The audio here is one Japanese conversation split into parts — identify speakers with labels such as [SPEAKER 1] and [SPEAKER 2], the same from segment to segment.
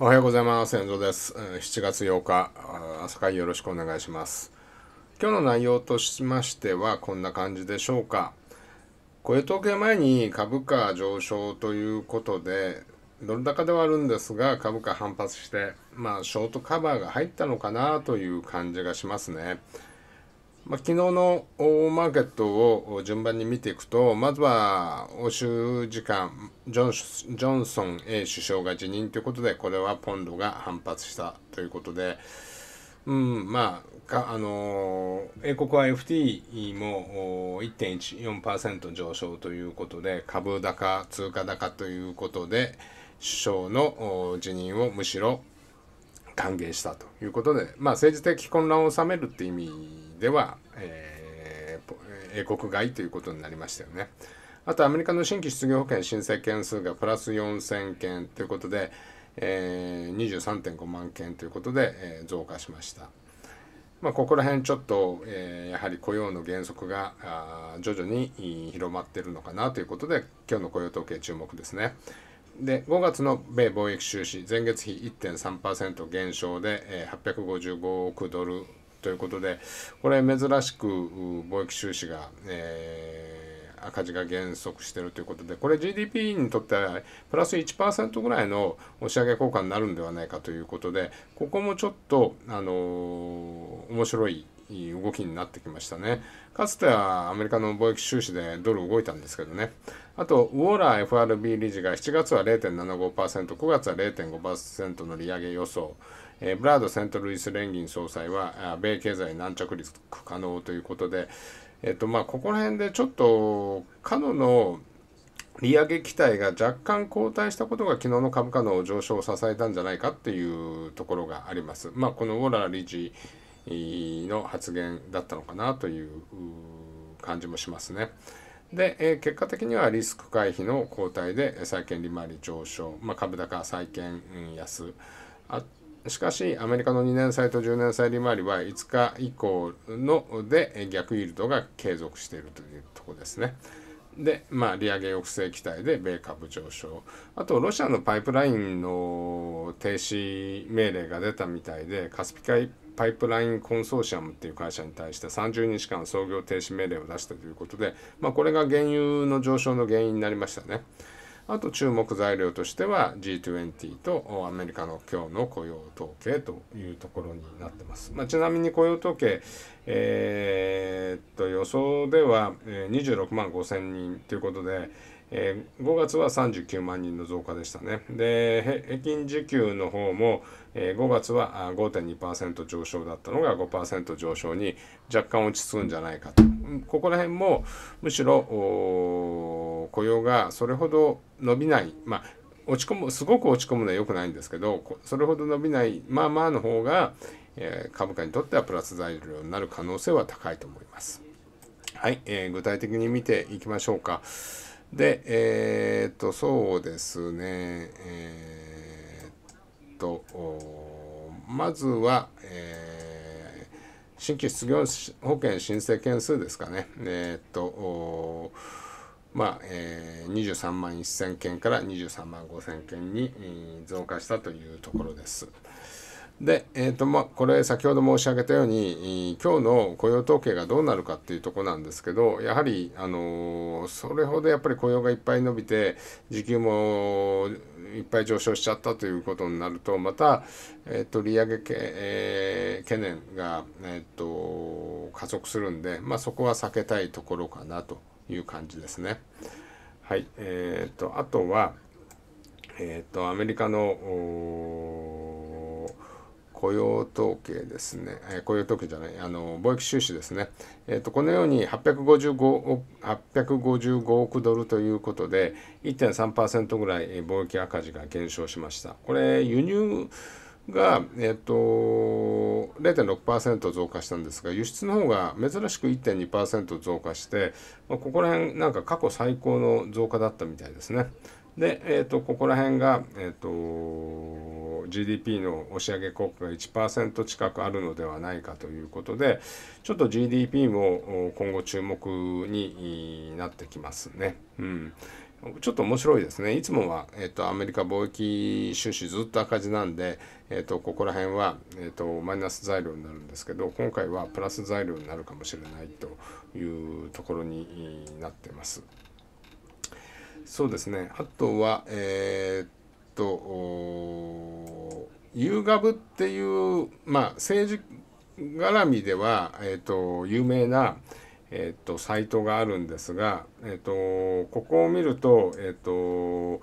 [SPEAKER 1] おはようございます。遠藤です。7月8日、朝会よろしくお願いします。今日の内容としましては、こんな感じでしょうか。雇用統計前に株価上昇ということで、ドル高ではあるんですが、株価反発して、まあ、ショートカバーが入ったのかなという感じがしますね。まあ、昨日のマーケットを順番に見ていくと、まずは欧州時間、ジョンソン A 首相が辞任ということで、これはポンドが反発したということで、うん、まあ、かあのー、英国は FT も1.14%上昇ということで、株高、通貨高ということで、首相の辞任をむしろ歓迎したということで、まあ、政治的混乱を収めるって意味では、えー、英国外ということになりましたよね。あとアメリカの新規失業保険申請件数がプラス4000件ということで、えー、23.5万件ということで、えー、増加しました。まあ、ここら辺ちょっと、えー、やはり雇用の原則があ徐々に広まってるのかなということで今日の雇用統計注目ですね。で5月の米貿易収支前月比1.3%減少で、え855億ドルということで、これ珍しく貿易収支が、えー、赤字が減速しているということで、これ GDP にとってはプラス1%ぐらいの押し上げ効果になるんではないかということで、ここもちょっと、あのー、面白い動きになってきましたね。かつてはアメリカの貿易収支でドル動いたんですけどね。あと、ウォーラー FRB 理事が7月は0.75%、9月は0.5%の利上げ予想。えブラード・セントルイス連銀総裁は米経済軟着陸可能ということで、えっとまあ、ここら辺でちょっと過度の利上げ期待が若干後退したことが昨日の株価の上昇を支えたんじゃないかっていうところがあります。まあ、このウォーラー理事の発言だったのかなという感じもしますね。で、え結果的にはリスク回避の後退で債券利回り上昇、まあ、株高債券安あしかし、アメリカの2年債と10年債利回りは5日以降ので逆イールドが継続しているというところですね。で、まあ、利上げ抑制期待で米株上昇。あと、ロシアのパイプラインの停止命令が出たみたいで、カスピ海パイプラインコンソーシアムっていう会社に対して30日間操業停止命令を出したということで、まあ、これが原油の上昇の原因になりましたね。あと注目材料としては G20 とアメリカの今日の雇用統計というところになってます。まあ、ちなみに雇用統計、えー、と予想では26万5千人ということで、えー、5月は39万人の増加でしたね。で、平均時給の方も、えー、5月は5.2%上昇だったのが5%上昇に若干落ち着くんじゃないかと。ここら辺もむしろ雇用がそれほど伸びない、まあ、落ち込むすごく落ち込むのは良くないんですけどそれほど伸びないまあまあの方が、えー、株価にとってはプラス材料になる可能性は高いと思います。はい、えー、具体的に見ていきましょうか。で、えー、っと、そうですね、えー、っと、まずは、えー新規失業保険申請件数ですかね、えー、っと、まあ、えー、23万1000件から23万5000件に増加したというところです。で、えーとまあ、これ先ほど申し上げたように今日の雇用統計がどうなるかっていうとこなんですけどやはり、あのそれほどやっぱり雇用がいっぱい伸びて時給もいっぱい上昇しちゃったということになるとまた、えーと、利上げ、えー、懸念が、えーと、加速するんで、まあ、そこは避けたいところかなという感じですね。はいえーと、あとは、えー、とアメリカの雇用統計ですね、えー、雇用統計じゃない、あの貿易収支ですね、えーと、このように855億 ,855 億ドルということで、1.3%ぐらい貿易赤字が減少しました。これ輸入が、えっと、0.6%増加したんですが輸出の方が珍しく1.2%増加して、まあ、ここら辺なんか過去最高の増加だったみたいですね。で、えーと、ここら辺が、えーと、GDP の押し上げ効果が1%近くあるのではないかということでちょっと GDP も今後注目になってきますね。うんちょっと面白いですね。いつもは、えっ、ー、と、アメリカ貿易収支ずっと赤字なんで、えっ、ー、と、ここら辺は、えっ、ー、と、マイナス材料になるんですけど、今回はプラス材料になるかもしれないというところになってます。そうですねあとはえー、っとユ o ガブっていう、まあ、政治絡みでは、えー、っと有名な、えー、っとサイトがあるんですが、えっとここを見るとえっと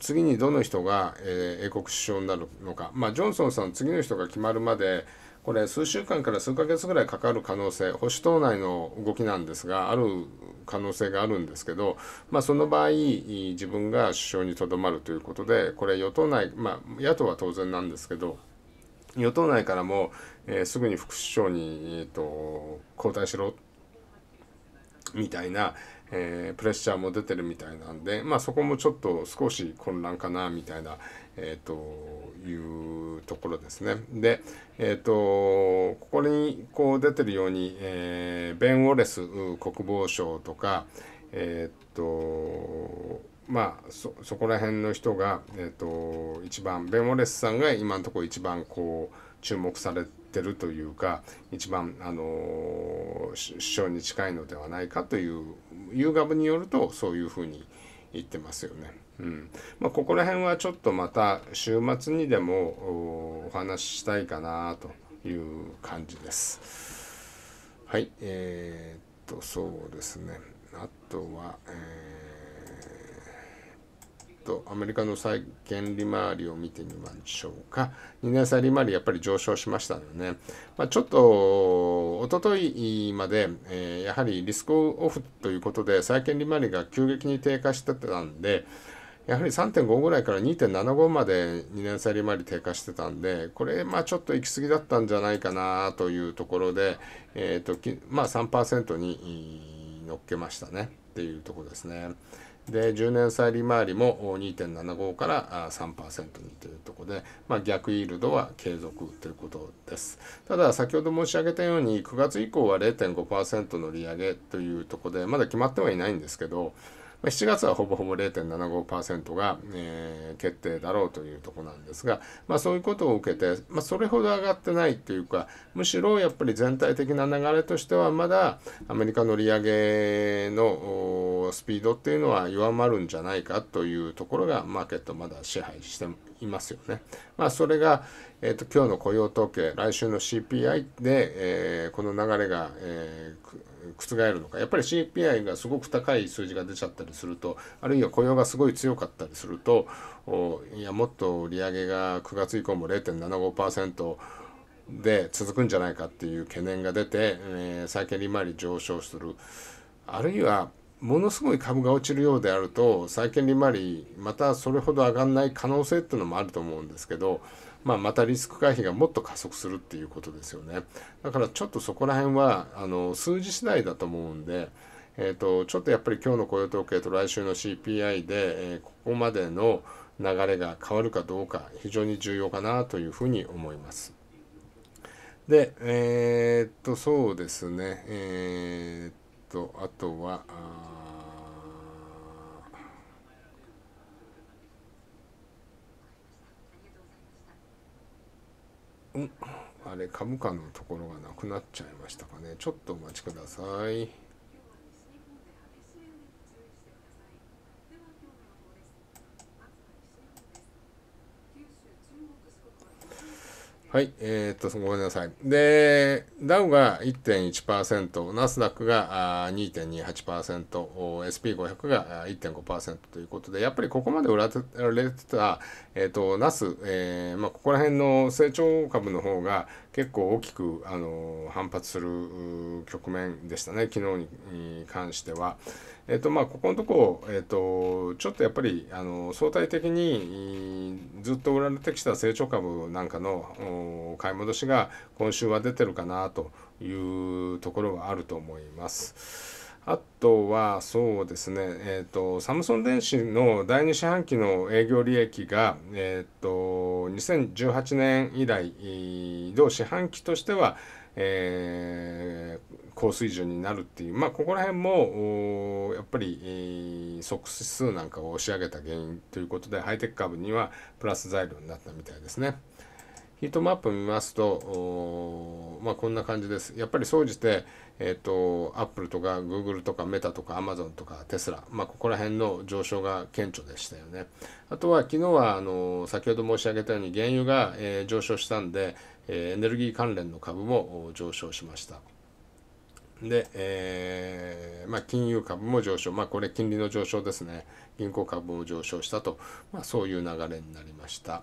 [SPEAKER 1] 次にどの人が、えー、英国首相になるのか、まあ、ジョンソンさん次の人が決まるまでこれ数週間から数ヶ月ぐらいかかる可能性保守党内の動きなんですがある可能性があるんですけど、まあ、その場合自分が首相にとどまるということでこれ与党内、まあ、野党は当然なんですけど与党内からも、えー、すぐに副首相に、えーと、と交代しろみたいな、えー、プレッシャーも出てるみたいなんで、まあ、そこもちょっと少し混乱かなみたいな、えー、というところですね。で、えーと、ここにこう出てるように、えー、ベン・ウォレス国防相とか、えーとまあ、そそこら辺の人が、えーと、と一番ベン・ウォレスさんが今のところ一番こう注目されてってるというか一番、あの首相に近いのではないかというユーガによるとそういうふうに言ってますよね。うんまあ、ここら辺はちょっとまた週末にでもお話ししたいかなという感じです。はい、えー、っとそうですねあとは、えーとアメリカの債券利回りを見てみましょうか。2年債利回りやっぱり上昇しましたのでね、まあ、ちょっとおとといまで、えー、やはりリスクオフということで債券利回りが急激に低下してたんで、やはり3.5ぐらいから2.75まで2年債利回り低下してたんで、これ、まあちょっと行き過ぎだったんじゃないかなというところで、えーとまあ、3%に乗っけましたねっていうところですね。で10年債利回りも2.75から3%にというところで、まあ、逆イールドは継続ということですただ先ほど申し上げたように9月以降は0.5%の利上げというところでまだ決まってはいないんですけど7月はほぼほぼ0.75%が、えー、決定だろうというところなんですが、まあ、そういうことを受けて、まあ、それほど上がってないというかむしろやっぱり全体的な流れとしてはまだアメリカの利上げのスピードっていうのは弱まるんじゃないかというところがマーケットまだ支配していますよね。まあ、それが、えーと今日の雇用統計来週の CPI で、えー、この流れが、えー覆るのかやっぱり CPI がすごく高い数字が出ちゃったりするとあるいは雇用がすごい強かったりするといやもっと利上げが9月以降も0.75%で続くんじゃないかっていう懸念が出て、えー、債券利回り上昇するあるいはものすごい株が落ちるようであると債券利回りまたそれほど上がらない可能性っていうのもあると思うんですけどまあ、またリスク回避がもっと加速するっていうことですよね。だからちょっとそこら辺は、あの、数字次第だと思うんで、えーと、ちょっとやっぱり今日の雇用統計と来週の CPI で、えー、ここまでの流れが変わるかどうか非常に重要かなというふうに思います。で、えー、っと、そうですね、えー、っと、あとは、あん、あれ株価のところがなくなっちゃいましたかねちょっとお待ちください。はい、えー、っと、ごめんなさい。で、ダウが1.1%、ナスダックが2.28%、SP500 が1.5%ということで、やっぱりここまで売られてた、えー、っと、ナス、えー、まあ、ここら辺の成長株の方が、結構大きくあの反発する局面でしたね、昨日に関しては。えっとまあ、ここのとこ、えっと、ちょっとやっぱりあの相対的にずっと売られてきた成長株なんかの買い戻しが今週は出てるかなというところはあると思います。あとは、そうですね、えっ、ー、と、サムソン電子の第2四半期の営業利益が、えっ、ー、と、2018年以来、同四半期としては、えー、高水準になるっていう、まあ、ここら辺も、やっぱり、えー、即指数なんかを押し上げた原因ということで、ハイテク株にはプラス材料になったみたいですね。ヒートマップ見ますと、まあ、こんな感じです。やっぱり総じて、えっ、ー、と、アップルとかグーグルとかメタとかアマゾンとかテスラ、まあ、ここら辺の上昇が顕著でしたよね。あとは、昨日は、あの、先ほど申し上げたように原油が、えー、上昇したんで、えー、エネルギー関連の株も上昇しました。で、えーまあ、金融株も上昇、まあ、これ金利の上昇ですね、銀行株も上昇したと、まあ、そういう流れになりました。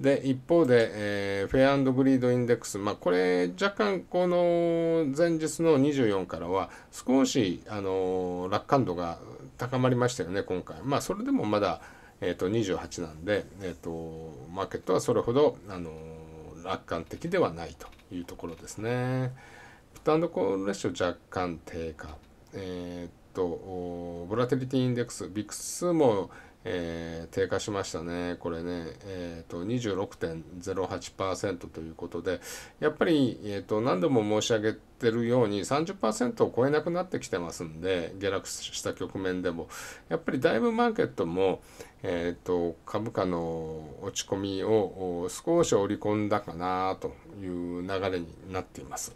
[SPEAKER 1] で、一方で、えー、フェアグリードインデックス、まあ、これ、若干、この前日の24からは、少し、あのー、楽観度が高まりましたよね、今回。まあ、それでもまだ、えっ、ー、と、28なんで、えっ、ー、と、マーケットはそれほど、あの楽観的ではないというところですね。プットンドコールレッション若干低下。えっと、ボラテリティインデックス、ビックスも、えー、低下しましたね、これね、えーと、26.08%ということで、やっぱり、えーと、何度も申し上げてるように30%を超えなくなってきてますんで、下落した局面でも、やっぱりだいぶマーケットも、えーと、と株価の落ち込みを少し織り込んだかなという流れになっています。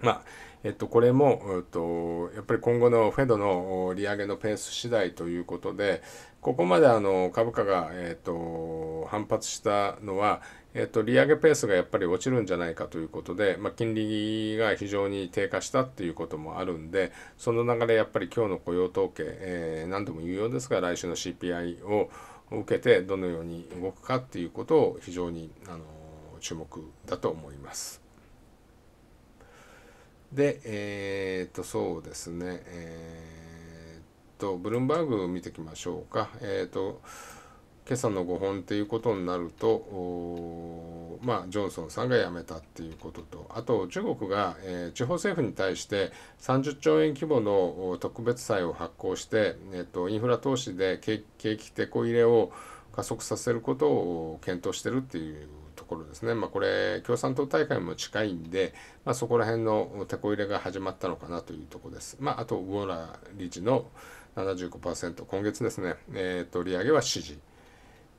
[SPEAKER 1] まあえっと、これも、えっと、やっぱり今後のフェドの利上げのペース次第ということで、ここまであの株価が、えっと、反発したのは、えっと、利上げペースがやっぱり落ちるんじゃないかということで、まあ、金利が非常に低下したっていうこともあるんで、その流れ、やっぱり今日の雇用統計、えー、何度も言うようですが、来週の CPI を受けて、どのように動くかっていうことを非常にあの注目だと思います。で、えー、っと、そうですね、えー、っと、ブルームバーグ見ていきましょうか。えー、っと、今朝の5本っていうことになると、まあ、ジョンソンさんが辞めたっていうことと、あと中国が、えー、地方政府に対して30兆円規模の特別債を発行して、えーと、インフラ投資で景気テこ入れを加速させることを検討してるっていうところですね、まあ、これ、共産党大会も近いんで、まあ、そこら辺のてこ入れが始まったのかなというところです。まあ、あと、ウォーラー理事の75%、今月ですね、えー、と利上げは支持。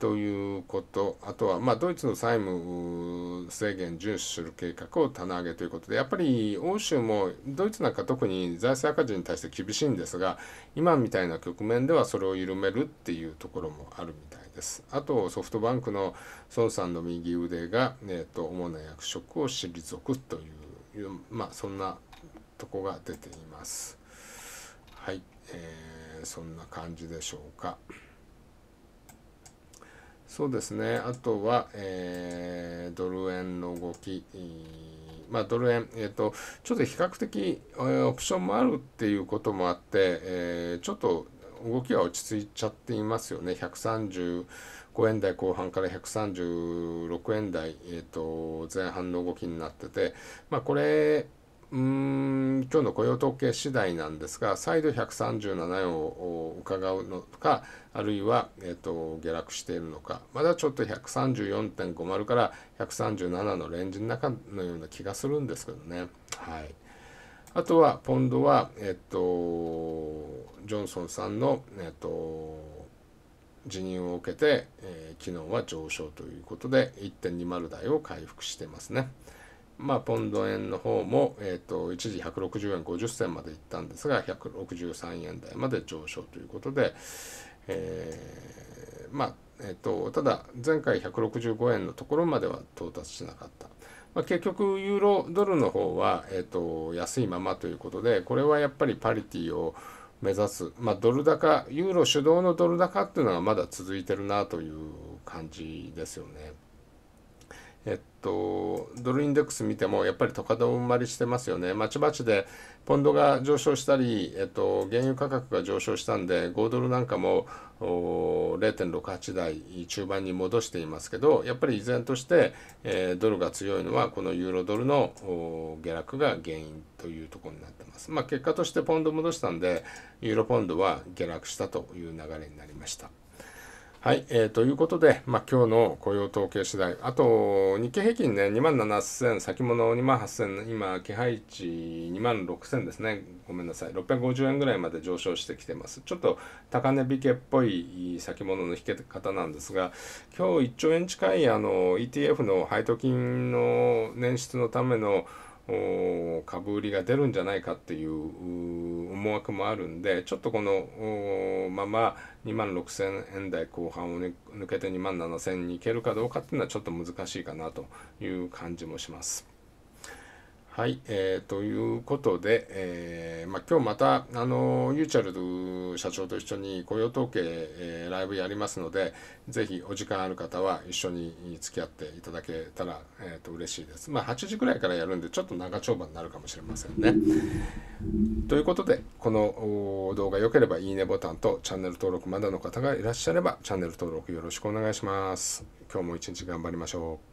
[SPEAKER 1] ということあとは、まあ、ドイツの債務制限遵守する計画を棚上げということでやっぱり欧州もドイツなんか特に財政赤字に対して厳しいんですが今みたいな局面ではそれを緩めるっていうところもあるみたいです。あとソフトバンクの孫さんの右腕が、えーと、と主な役職を退くという、まあ、そんなとこが出ています。はい、えー、そんな感じでしょうか。そうですね、あとは、えー、ドル円の動き、まあ、ドル円、えーと、ちょっと比較的、えー、オプションもあるっていうこともあって、えー、ちょっと動きは落ち着いちゃっていますよね、135円台後半から136円台、えーと、前半の動きになってて、まあ、これ、うん今日の雇用統計次第なんですが、再度137円を伺うのか、あるいは、えっと、下落しているのか、まだちょっと134.50から137のレンジの中のような気がするんですけどね。はい。あとは、ポンドは、えっと、ジョンソンさんの、えっと、辞任を受けて、えー、昨日は上昇ということで、1.20台を回復してますね。まあ、ポンド円の方も、えーと、一時160円50銭までいったんですが、163円台まで上昇ということで、えー、まあ、えっ、ー、と、ただ、前回165円のところまでは到達しなかった。まあ、結局、ユーロドルの方は、えっ、ー、と、安いままということで、これはやっぱりパリティを目指す、まあ、ドル高、ユーロ主導のドル高っていうのがまだ続いてるなという感じですよね。えっと、ドルインデックス見てもやっぱり高止まりしてますよね、まちまちでポンドが上昇したり、えっと、原油価格が上昇したんで、5ドルなんかも0.68台中盤に戻していますけど、やっぱり依然として、えー、ドルが強いのは、このユーロドルの下落が原因というところになってます。まあ、結果としてポンド戻したんで、ユーロポンドは下落したという流れになりました。はい、えー、ということで、まあ、今日の雇用統計次第、あと日経平均ね、2万7000、先物2万8000、今、気配値2万6000ですね、ごめんなさい、650円ぐらいまで上昇してきてます。ちょっと高値引けっぽい先物の引け方なんですが、今日1兆円近いあの ETF の配当金の捻出のための、株売りが出るんじゃないかっていう思惑もあるんでちょっとこのまま2万6,000円台後半を、抜けて2万7,000にいけるかどうかっていうのはちょっと難しいかなという感じもします。はい、えー、ということで、えーまあ、今日またあのユーチャル社長と一緒に雇用統計、えー、ライブやりますのでぜひお時間ある方は一緒に付き合っていただけたら、えー、と嬉しいです、まあ、8時くらいからやるんでちょっと長丁場になるかもしれませんねということでこの動画良ければいいねボタンとチャンネル登録まだの方がいらっしゃればチャンネル登録よろしくお願いします今日も一日頑張りましょう